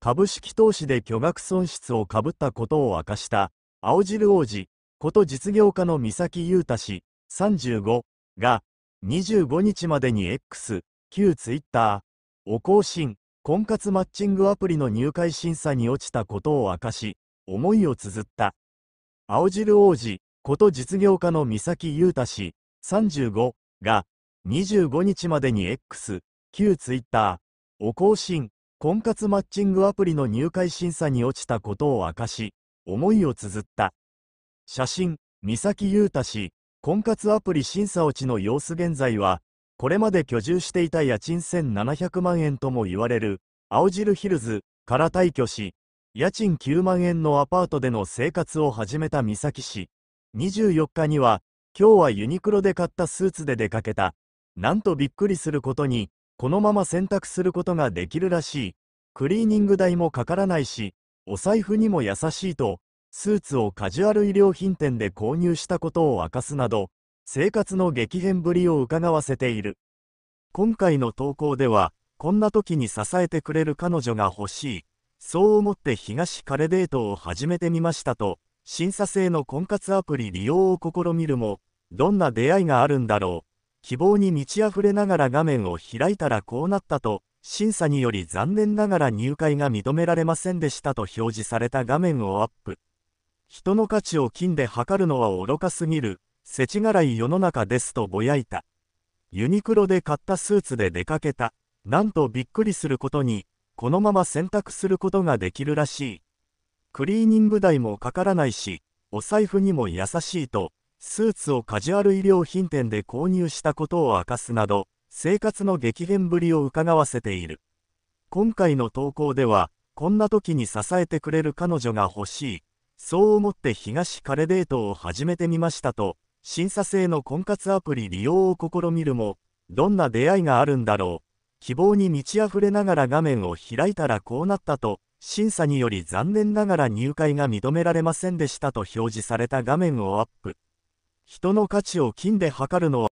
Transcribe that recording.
株式投資で巨額損失をかぶったことを明かした青汁王子こと実業家の三崎優太氏35が25日までに X 旧 Twitter 更新婚活マッチングアプリの入会審査に落ちたことを明かし思いを綴った青汁王子こと実業家の三崎優太氏35が25日までに X 旧 Twitter 更新婚活マッチングアプリの入会審査に落ちたことを明かし、思いを綴った。写真、三崎優太氏、婚活アプリ審査落ちの様子現在は、これまで居住していた家賃1700万円とも言われる、青汁ヒルズから退去し、家賃9万円のアパートでの生活を始めた三崎氏。24日には、今日はユニクロで買ったスーツで出かけた。なんとびっくりすることに、このまま洗濯することができるらしい。クリーニング代もかからないし、お財布にも優しいと、スーツをカジュアル衣料品店で購入したことを明かすなど、生活の激変ぶりをうかがわせている。今回の投稿では、こんな時に支えてくれる彼女が欲しい。そう思って東カレデートを始めてみましたと、審査制の婚活アプリ利用を試みるも、どんな出会いがあるんだろう。希望に満ち溢れながら画面を開いたらこうなったと、審査により残念ながら入会が認められませんでしたと表示された画面をアップ。人の価値を金で測るのは愚かすぎる、世知辛い世の中ですとぼやいた。ユニクロで買ったスーツで出かけた。なんとびっくりすることに、このまま洗濯することができるらしい。クリーニング代もかからないし、お財布にも優しいと、スーツをカジュアル衣料品店で購入したことを明かすなど、生活の激変ぶりを伺わせている。今回の投稿では、こんな時に支えてくれる彼女が欲しい、そう思って東彼デートを始めてみましたと、審査制の婚活アプリ利用を試みるも、どんな出会いがあるんだろう、希望に満ち溢れながら画面を開いたらこうなったと、審査により残念ながら入会が認められませんでしたと表示された画面をアップ。人の価値を金で測るのは